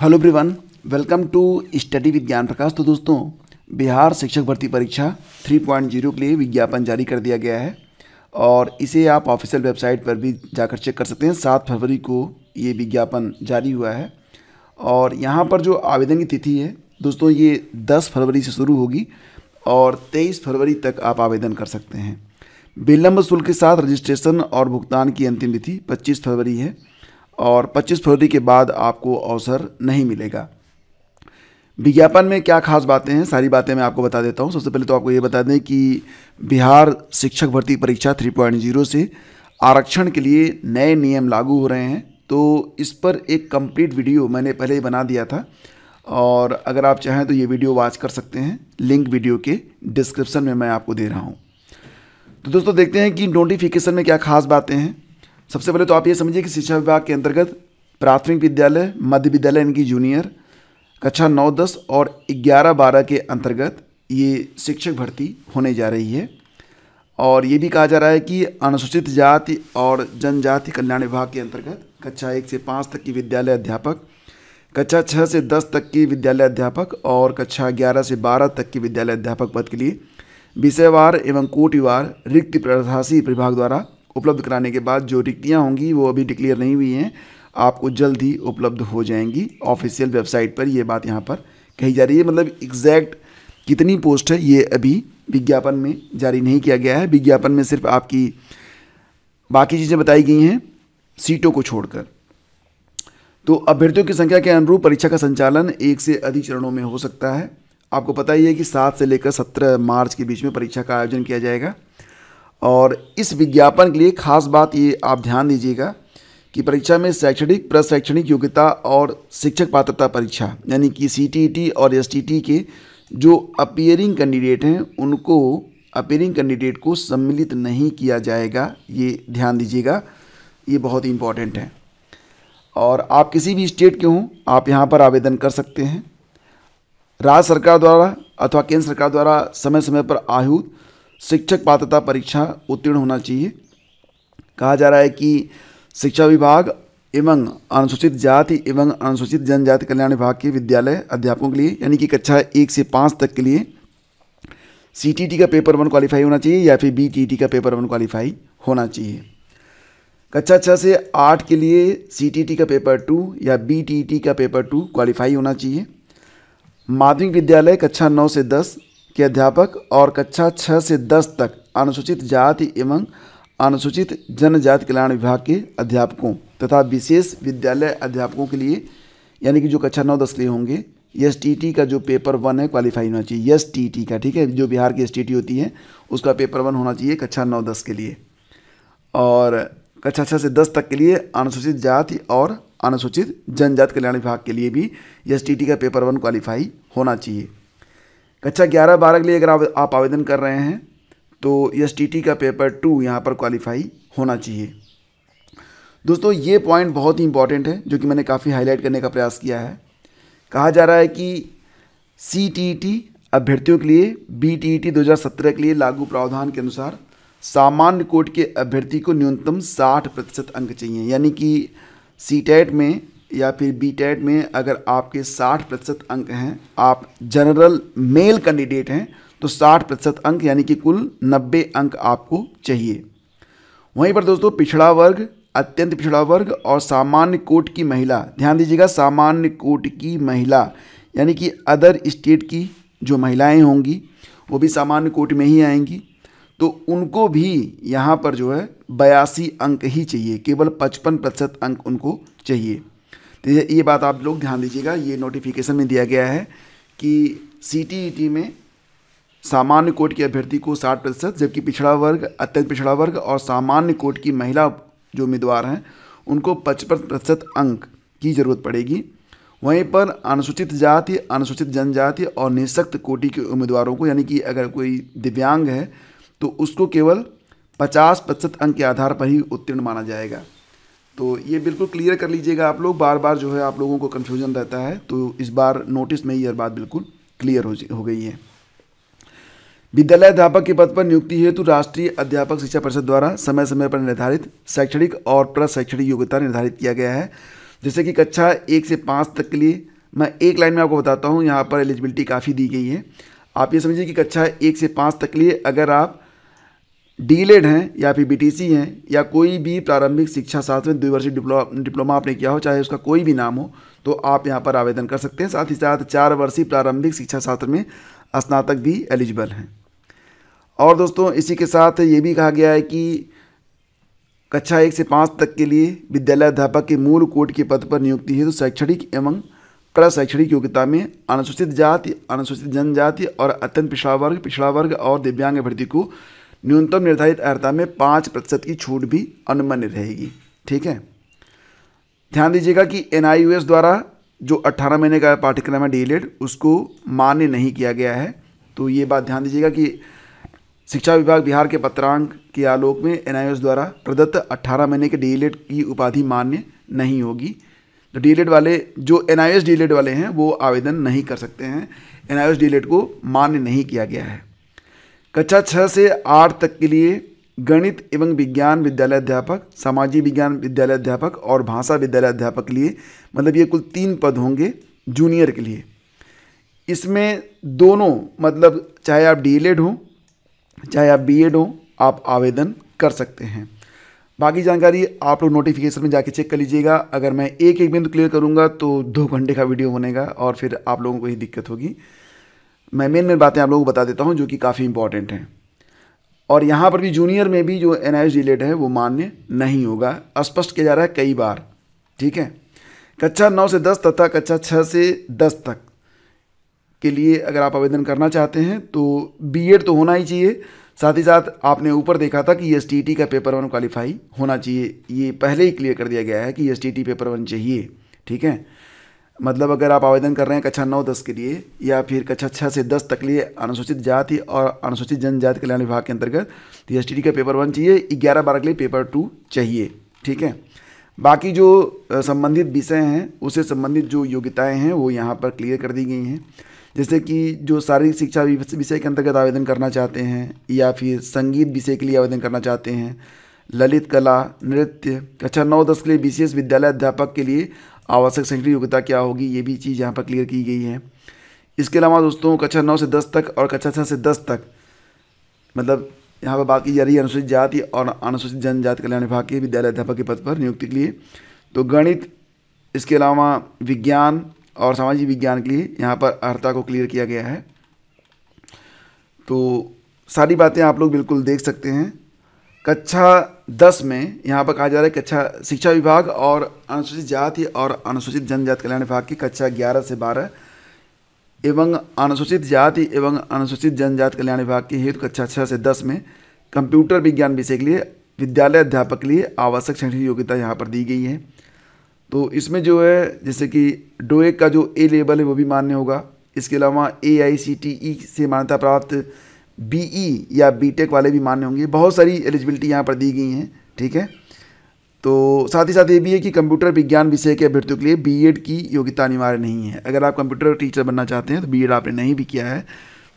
hello everyone welcome to study with Gyan Prakash तो दोस्तों बिहार शिक्षक भर्ती परीक्षा 3.0 के लिए विज्ञापन जारी कर दिया गया है और इसे आप ऑफिशियल वेबसाइट पर भी जाकर चेक कर सकते हैं सात फरवरी को ये विज्ञापन जारी हुआ है और यहाँ पर जो आवेदन की तिथि है दोस्तों ये दस फरवरी से शुरू होगी और तेईस फरवरी तक आप आवेदन कर सकते हैं विलम्ब शुल्क के साथ रजिस्ट्रेशन और भुगतान की अंतिम तिथि पच्चीस फरवरी है और 25 फरवरी के बाद आपको अवसर नहीं मिलेगा विज्ञापन में क्या खास बातें हैं सारी बातें मैं आपको बता देता हूँ सबसे पहले तो आपको ये बता दें कि बिहार शिक्षक भर्ती परीक्षा 3.0 से आरक्षण के लिए नए नियम लागू हो रहे हैं तो इस पर एक कंप्लीट वीडियो मैंने पहले ही बना दिया था और अगर आप चाहें तो ये वीडियो वॉच कर सकते हैं लिंक वीडियो के डिस्क्रिप्सन में मैं आपको दे रहा हूँ तो दोस्तों देखते हैं कि नोटिफिकेशन में क्या खास बातें हैं सबसे पहले तो आप ये समझिए कि शिक्षा विभाग के अंतर्गत प्राथमिक विद्यालय मध्य विद्यालय इनकी जूनियर कक्षा नौ दस और ग्यारह बारह के अंतर्गत ये शिक्षक भर्ती होने जा रही है और ये भी कहा जा रहा है कि अनुसूचित जाति और जनजाति कल्याण विभाग के अंतर्गत कक्षा एक से पाँच तक की विद्यालय अध्यापक कक्षा छः से दस तक की विद्यालय अध्यापक और कक्षा ग्यारह से बारह तक की विद्यालय अध्यापक पद के लिए विषयवार एवं कोटिवार रिक्त प्रत्याशी विभाग द्वारा उपलब्ध कराने के बाद जो रिक्तियाँ होंगी वो अभी डिक्लेयर नहीं हुई हैं आपको जल्द ही उपलब्ध हो जाएंगी ऑफिशियल वेबसाइट पर ये बात यहाँ पर कही जा रही है मतलब एग्जैक्ट कितनी पोस्ट है ये अभी विज्ञापन में जारी नहीं किया गया है विज्ञापन में सिर्फ आपकी बाकी चीज़ें बताई गई हैं सीटों को छोड़कर तो अभ्यर्थियों की संख्या के अनुरूप परीक्षा का संचालन एक से अधिक चरणों में हो सकता है आपको पता ही है कि सात से लेकर सत्रह मार्च के बीच में परीक्षा का आयोजन किया जाएगा और इस विज्ञापन के लिए खास बात ये आप ध्यान दीजिएगा कि परीक्षा में शैक्षणिक प्रशैक्षणिक योग्यता और शिक्षक पात्रता परीक्षा यानी कि सी e और एस e के जो अपियरिंग कैंडिडेट हैं उनको अपियरिंग कैंडिडेट को सम्मिलित नहीं किया जाएगा ये ध्यान दीजिएगा ये बहुत ही इम्पॉर्टेंट है और आप किसी भी स्टेट के हों आप यहाँ पर आवेदन कर सकते हैं राज्य सरकार द्वारा अथवा केंद्र सरकार द्वारा समय समय पर आयुध शिक्षक पात्रता परीक्षा उत्तीर्ण होना चाहिए कहा जा रहा है कि शिक्षा विभाग एवं अनुसूचित जाति एवं अनुसूचित जनजाति कल्याण विभाग के विद्यालय अध्यापकों के लिए यानी कि कक्षा एक से पाँच तक के लिए सी का पेपर वन क्वालिफाई होना चाहिए या फिर बी का पेपर वन क्वालिफाई होना चाहिए कक्षा छः से आठ के लिए सी का पेपर टू या बी का पेपर टू क्वालिफाई होना चाहिए माध्यमिक विद्यालय कक्षा नौ से दस के अध्यापक और कक्षा छः से दस तक अनुसूचित जाति एवं अनुसूचित जनजाति कल्याण विभाग के अध्यापकों तथा विशेष विद्यालय अध्यापकों के लिए यानी कि जो कक्षा नौ दस के लिए होंगे एस टी टी का जो पेपर वन है क्वालिफाई होना चाहिए एस टी टी का ठीक है जो बिहार की एस टी टी होती है उसका पेपर वन होना चाहिए कक्षा नौ दस के लिए और कक्षा छः से दस तक के लिए अनुसूचित जाति और अनुसूचित जनजाति कल्याण विभाग के लिए भी एस टी टी का पेपर वन क्वालिफाई होना चाहिए कक्षा अच्छा, ग्यारह बारह के लिए अगर आप आवेदन कर रहे हैं तो एस का पेपर टू यहाँ पर क्वालिफाई होना चाहिए दोस्तों ये पॉइंट बहुत ही इंपॉर्टेंट है जो कि मैंने काफ़ी हाईलाइट करने का प्रयास किया है कहा जा रहा है कि सी टी टी अभ्यर्थियों के लिए बी टी टी दो के लिए लागू प्रावधान के अनुसार सामान्य कोट के अभ्यर्थी को न्यूनतम 60 प्रतिशत अंक चाहिए यानी कि सी में या फिर बी टेट में अगर आपके 60 प्रतिशत अंक हैं आप जनरल मेल कैंडिडेट हैं तो 60 प्रतिशत अंक यानी कि कुल 90 अंक आपको चाहिए वहीं पर दोस्तों पिछड़ा वर्ग अत्यंत पिछड़ा वर्ग और सामान्य कोट की महिला ध्यान दीजिएगा सामान्य कोट की महिला यानी कि अदर स्टेट की जो महिलाएं होंगी वो भी सामान्य कोट में ही आएंगी तो उनको भी यहाँ पर जो है बयासी अंक ही चाहिए केवल पचपन प्रतिशत अंक उनको चाहिए तो ये ये बात आप लोग ध्यान दीजिएगा ये नोटिफिकेशन में दिया गया है कि सी e में सामान्य कोट की अभ्यर्थी को 60 प्रतिशत जबकि पिछड़ा वर्ग अत्यंत पिछड़ा वर्ग और सामान्य कोट की महिला जो उम्मीदवार हैं उनको पचपन प्रतिशत अंक की ज़रूरत पड़ेगी वहीं पर अनुसूचित जाति अनुसूचित जनजाति और निःशक्त कोटि के उम्मीदवारों को यानी कि अगर कोई दिव्यांग है तो उसको केवल 50 प्रतिशत अंक के आधार पर ही उत्तीर्ण माना जाएगा तो ये बिल्कुल क्लियर कर लीजिएगा आप लोग बार बार जो है आप लोगों को कन्फ्यूजन रहता है तो इस बार नोटिस में यह बात बिल्कुल क्लियर हो हो गई है विद्यालय अध्यापक के पद पर नियुक्ति हेतु राष्ट्रीय अध्यापक शिक्षा परिषद द्वारा समय समय पर निर्धारित शैक्षणिक और प्रशैक्षणिक योग्यता निर्धारित किया गया है जैसे कि कक्षा एक से पाँच तक के लिए मैं एक लाइन में आपको बताता हूँ यहाँ पर एलिजिबिलिटी काफ़ी दी गई है आप ये समझिए कि कक्षा एक से पाँच तक के लिए अगर आप डीलेड हैं या फिर बीटीसी हैं या कोई भी प्रारंभिक शिक्षा साथ में द्विवर्षीय डिप्लोमा डिप्लोमा आपने किया हो चाहे उसका कोई भी नाम हो तो आप यहाँ पर आवेदन कर सकते हैं साथ ही साथ चार वर्षीय प्रारंभिक शिक्षा शास्त्र में स्नातक भी एलिजिबल हैं और दोस्तों इसी के साथ ये भी कहा गया है कि कक्षा एक से पाँच तक के लिए विद्यालय अध्यापक के मूल कोट के पद पर नियुक्ति हेतु तो शैक्षणिक एवं प्रशैक्षणिक योग्यता में अनुसूचित जाति अनुसूचित जनजाति और अत्यंत पिछड़ा वर्ग पिछड़ा वर्ग और दिव्यांग भर्ती को न्यूनतम निर्धारित अर्हता में पाँच प्रतिशत की छूट भी अनुमन्य रहेगी ठीक है ध्यान दीजिएगा कि एन द्वारा जो 18 महीने का पाठ्यक्रम है डी उसको मान्य नहीं किया गया है तो ये बात ध्यान दीजिएगा कि शिक्षा विभाग बिहार के पत्रांक के आलोक में एन द्वारा प्रदत्त अट्ठारह महीने के डी की उपाधि मान्य नहीं होगी तो डी वाले जो एन आई वाले हैं वो आवेदन नहीं कर सकते हैं एन आई को मान्य नहीं किया गया है कक्षा छः से आठ तक के लिए गणित एवं विज्ञान विद्यालय अध्यापक सामाजिक विज्ञान विद्यालय अध्यापक और भाषा विद्यालय अध्यापक के लिए मतलब ये कुल तीन पद होंगे जूनियर के लिए इसमें दोनों मतलब चाहे आप डी एल हों चाहे आप बी एड हों आप आवेदन कर सकते हैं बाकी जानकारी आप लोग नोटिफिकेशन में जाके चेक कर लीजिएगा अगर मैं एक एक बिंदु क्लियर करूँगा तो दो घंटे का वीडियो बनेगा और फिर आप लोगों को ही दिक्कत होगी मैं मेन मेन बातें आप लोगों को बता देता हूँ जो कि काफ़ी इंपॉर्टेंट हैं और यहाँ पर भी जूनियर में भी जो एन आई है वो मान्य नहीं होगा स्पष्ट किया जा रहा है कई बार ठीक है कक्षा नौ से दस तथा कक्षा छः से दस तक के लिए अगर आप आवेदन करना चाहते हैं तो बीएड तो होना ही चाहिए साथ ही साथ आपने ऊपर देखा था कि एस का पेपर वन क्वालिफाई होना चाहिए ये पहले ही क्लियर कर दिया गया है कि एस पेपर वन चाहिए ठीक है मतलब अगर आप आवेदन कर रहे हैं कक्षा नौ दस के लिए या फिर कक्षा छः से दस तक लिए अनुसूचित जाति और अनुसूचित जनजाति कल्याण विभाग के अंतर्गत तो एस का पेपर वन चाहिए ग्यारह बारह के लिए पेपर टू चाहिए ठीक है बाकी जो संबंधित विषय हैं उससे संबंधित जो योग्यताएं हैं वो यहाँ पर क्लियर कर दी गई हैं जैसे कि जो शारीरिक शिक्षा विषय के अंतर्गत आवेदन करना चाहते हैं या फिर संगीत विषय के लिए आवेदन करना चाहते हैं ललित कला नृत्य कक्षा नौ दस के लिए विशेष विद्यालय अध्यापक के लिए आवश्यक संकट योग्यता क्या होगी ये भी चीज़ यहाँ पर क्लियर की गई है इसके अलावा दोस्तों कक्षा नौ से दस तक और कक्षा छः से दस तक मतलब यहाँ पर बात की जा रही है अनुसूचित जाति और अनुसूचित जनजाति कल्याण विभाग के विद्यालय अध्यापक के पद पर नियुक्ति के लिए तो गणित इसके अलावा विज्ञान और सामाजिक विज्ञान के लिए यहाँ पर अर्ता को क्लियर किया गया है तो सारी बातें आप लोग बिल्कुल देख सकते हैं कक्षा दस में यहाँ पर कहा जा रहा है कक्षा अच्छा, शिक्षा विभाग और अनुसूचित जाति और अनुसूचित जनजाति कल्याण विभाग की कक्षा ग्यारह से बारह एवं अनुसूचित जाति एवं अनुसूचित जनजाति कल्याण विभाग की हेतु कक्षा छः से दस में कंप्यूटर विज्ञान विषय के लिए विद्यालय अध्यापक के लिए आवश्यक शैक्षणिक योग्यता यहाँ पर दी गई है तो इसमें जो है जैसे कि डोएक का जो ए लेवल है वो भी मान्य होगा इसके अलावा ए आई सी टी ई से मान्यता प्राप्त बी e या बी वाले भी मान्य होंगे बहुत सारी एलिजिबिलिटी यहाँ पर दी गई हैं ठीक है तो साथ ही साथ ये भी है कि कंप्यूटर विज्ञान विषय के अभ्यर्थियों के लिए बीएड की योग्यता अनिवार्य नहीं है अगर आप कंप्यूटर टीचर बनना चाहते हैं तो बीएड आपने नहीं भी किया है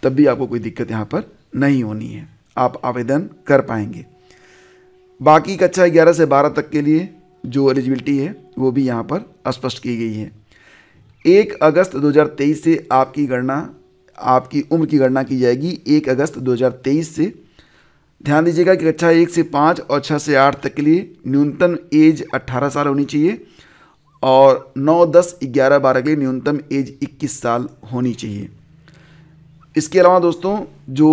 तब भी आपको कोई दिक्कत यहाँ पर नहीं होनी है आप आवेदन कर पाएंगे बाकी कक्षा ग्यारह से बारह तक के लिए जो एलिजिबिलिटी है वो भी यहाँ पर स्पष्ट की गई है एक अगस्त 2023 से आपकी गणना आपकी उम्र की गणना की जाएगी एक अगस्त 2023 से ध्यान दीजिएगा कि कक्षा एक से पाँच और छः से आठ तक के लिए न्यूनतम एज 18 साल होनी चाहिए और नौ दस ग्यारह बारह के लिए न्यूनतम एज 21 साल होनी चाहिए इसके अलावा दोस्तों जो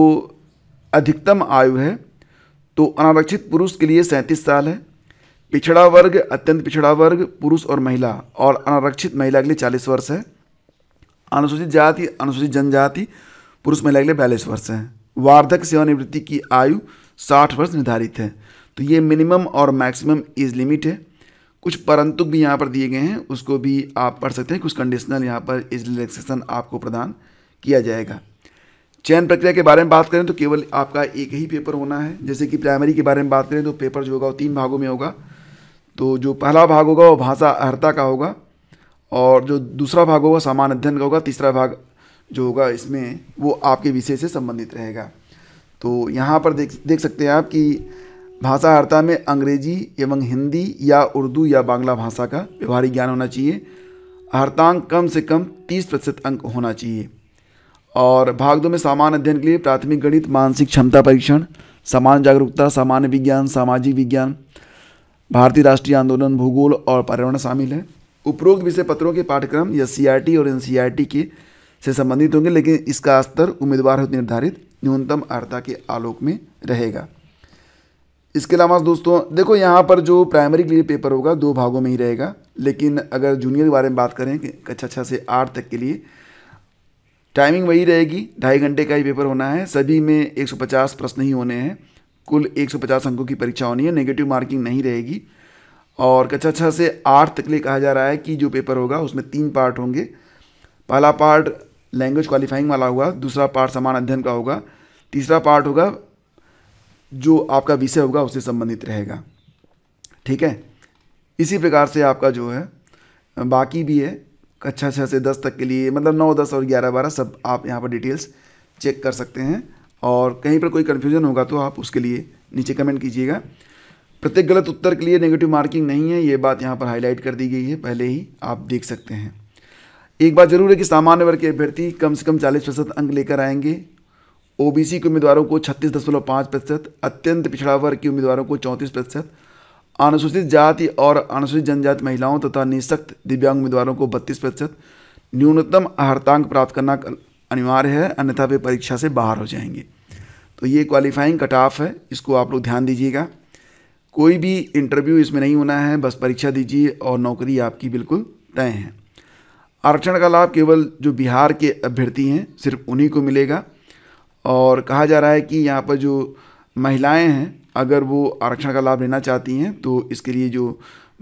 अधिकतम आयु है तो अनारक्षित पुरुष के लिए सैंतीस साल है पिछड़ा वर्ग अत्यंत पिछड़ा वर्ग पुरुष और महिला और अनारक्षित महिला के लिए चालीस वर्ष है अनुसूचित जाति अनुसूचित जनजाति पुरुष महिला के लिए बयालीस वर्ष है वार्धक सेवानिवृत्ति की आयु साठ वर्ष निर्धारित है तो ये मिनिमम और मैक्सिमम एज लिमिट है कुछ परंतु भी यहाँ पर दिए गए हैं उसको भी आप पढ़ सकते हैं कुछ कंडीशनल यहाँ पर एज रिलैक्सेशन आपको प्रदान किया जाएगा चयन प्रक्रिया के बारे में बात करें तो केवल आपका एक ही पेपर होना है जैसे कि प्राइमरी के बारे में बात करें तो पेपर जो होगा वो तीन भागों में होगा तो जो पहला भाग होगा वो भाषा अर्ता का होगा और जो दूसरा भाग होगा सामान्य अध्ययन का होगा तीसरा भाग जो होगा इसमें वो आपके विषय से संबंधित रहेगा तो यहाँ पर देख देख सकते हैं आप कि भाषा हरता में अंग्रेजी एवं हिंदी या उर्दू या बांग्ला भाषा का व्यवहारिक ज्ञान होना चाहिए हरतांक कम से कम तीस प्रतिशत अंक होना चाहिए और भाग दो में सामान्य अध्ययन के लिए प्राथमिक गणित मानसिक क्षमता परीक्षण सामान्य जागरूकता सामान्य विज्ञान सामाजिक विज्ञान भारतीय राष्ट्रीय आंदोलन भूगोल और पर्यावरण शामिल है उपरोक्त विषय पत्रों के पाठ्यक्रम या सी और एन के से संबंधित होंगे लेकिन इसका स्तर उम्मीदवार हेतु निर्धारित न्यूनतम अर्हता के आलोक में रहेगा इसके अलावा दोस्तों देखो यहाँ पर जो प्राइमरी के लिए पेपर होगा दो भागों में ही रहेगा लेकिन अगर जूनियर के बारे में बात करें कक्षा छः से आठ तक के लिए टाइमिंग वही रहेगी ढाई घंटे का ही पेपर होना है सभी में 150 प्रश्न ही होने हैं कुल 150 अंकों की परीक्षा होनी है नेगेटिव मार्किंग नहीं रहेगी और कक्षा अच्छा, छः अच्छा, अच्छा से आठ तक लिए कहा जा रहा है कि जो पेपर होगा उसमें तीन पार्ट होंगे पहला पार्ट लैंग्वेज क्वालिफाइंग वाला होगा दूसरा पार्ट समान अध्ययन का होगा तीसरा पार्ट होगा जो आपका विषय होगा उससे संबंधित रहेगा ठीक है इसी प्रकार से आपका जो है बाकी भी है कक्षा छः से दस तक के लिए मतलब नौ दस और ग्यारह बारह सब आप यहाँ पर डिटेल्स चेक कर सकते हैं और कहीं पर कोई कन्फ्यूजन होगा तो आप उसके लिए नीचे कमेंट कीजिएगा प्रत्येक गलत उत्तर के लिए नेगेटिव मार्किंग नहीं है ये बात यहाँ पर हाईलाइट कर दी गई है पहले ही आप देख सकते हैं एक बात जरूर है कि सामान्य वर्ग के अभ्यर्थी कम से कम चालीस प्रतिशत अंक लेकर आएंगे ओबीसी के उम्मीदवारों को छत्तीस दशमलव पाँच प्रतिशत अत्यंत पिछड़ा वर्ग के उम्मीदवारों को चौंतीस प्रतिशत अनुसूचित जाति और अनुसूचित जनजाति महिलाओं तथा निःशक्त दिव्यांग उम्मीदवारों को बत्तीस प्रतिशत न्यूनतम अहर्तांक प्राप्त करना अनिवार्य है अन्यथा वे परीक्षा से बाहर हो जाएंगे तो ये क्वालिफाइंग कट ऑफ है इसको आप लोग ध्यान दीजिएगा कोई भी इंटरव्यू इसमें नहीं होना है बस परीक्षा दीजिए और नौकरी आपकी बिल्कुल तय है आरक्षण का लाभ केवल जो बिहार के अभ्यर्थी हैं सिर्फ उन्हीं को मिलेगा और कहा जा रहा है कि यहाँ पर जो महिलाएं हैं अगर वो आरक्षण का लाभ लेना चाहती हैं तो इसके लिए जो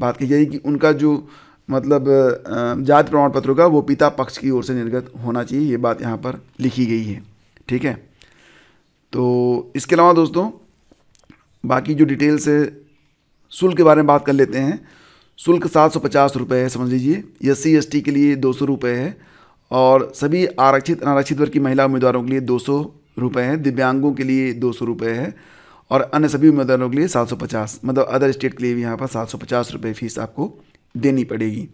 बात कही जाएगी कि उनका जो मतलब जाति प्रमाण पत्र होगा वो पिता पक्ष की ओर से निर्गत होना चाहिए ये बात यहाँ पर लिखी गई है ठीक है तो इसके अलावा दोस्तों बाकी जो डिटेल्स है शुल्क के बारे में बात कर लेते हैं शुल्क सात सौ पचास रुपये है समझ लीजिए एस सी एस टी के लिए दो सौ रुपये है और सभी आरक्षित अनारक्षित वर्ग की महिला उम्मीदवारों के लिए दो सौ रुपये है दिव्यांगों के लिए दो सौ रुपये है और अन्य सभी उम्मीदवारों के लिए सात सौ पचास मतलब अदर स्टेट के लिए भी यहाँ पर सात सौ पचास रुपये फीस आपको देनी पड़ेगी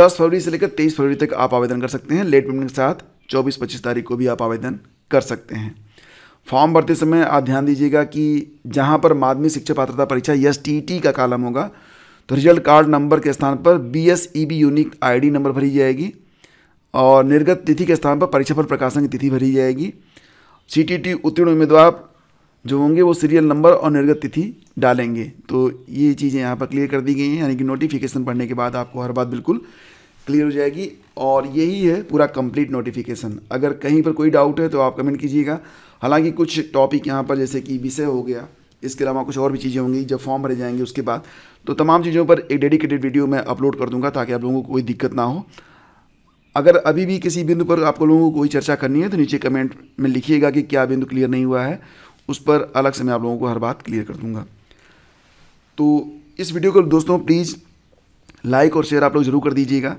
दस फरवरी से लेकर तेईस फरवरी तक आप आवेदन कर सकते हैं लेट पेमेंट के साथ चौबीस पच्चीस तारीख को भी आप आवेदन कर सकते हैं फॉर्म भरते समय आप ध्यान दीजिएगा कि जहाँ पर माध्यमिक शिक्षा पात्रता परीक्षा यस टी टी का कालम होगा तो रिजल्ट कार्ड नंबर के स्थान पर B S E B unique I D number भरी जाएगी और निर्गत तिथि के स्थान पर परीक्षा पर प्रकाशन की तिथि भरी जाएगी सी टी टी उत्तीर्ण उम्मीदवार जो होंगे वो सीरियल नंबर और निर्गत तिथि डालेंगे तो ये चीज़ें यहाँ पर क्लियर कर दी गई हैं यानी कि नोटिफिकेशन पढ़ने के बाद आपको हर बात बिल्कुल क्लियर हो जाएगी और यही है पूरा कंप्लीट नोटिफिकेशन अगर कहीं पर कोई डाउट है तो आप कमेंट कीजिएगा हालांकि कुछ टॉपिक यहाँ पर जैसे कि विषय हो गया इसके अलावा कुछ और भी चीज़ें होंगी जब फॉर्म भरे जाएंगे उसके बाद तो तमाम चीज़ों पर एक डेडिकेटेड वीडियो मैं अपलोड कर दूंगा ताकि आप लोगों को कोई दिक्कत ना हो अगर अभी भी किसी बिंदु पर आप लोगों को कोई चर्चा करनी है तो नीचे कमेंट में लिखिएगा कि क्या बिंदु क्लियर नहीं हुआ है उस पर अलग से मैं आप लोगों को हर बात क्लियर कर दूंगा तो इस वीडियो को दोस्तों प्लीज़ लाइक और शेयर आप लोग ज़रूर कर दीजिएगा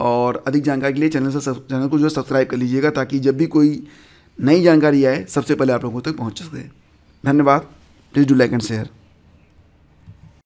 और अधिक जानकारी के लिए चैनल से चैनल को जो है सब्सक्राइब कर लीजिएगा ताकि जब भी कोई नई जानकारी आए सबसे पहले आप लोगों तक पहुँच सके धन्यवाद please do like and share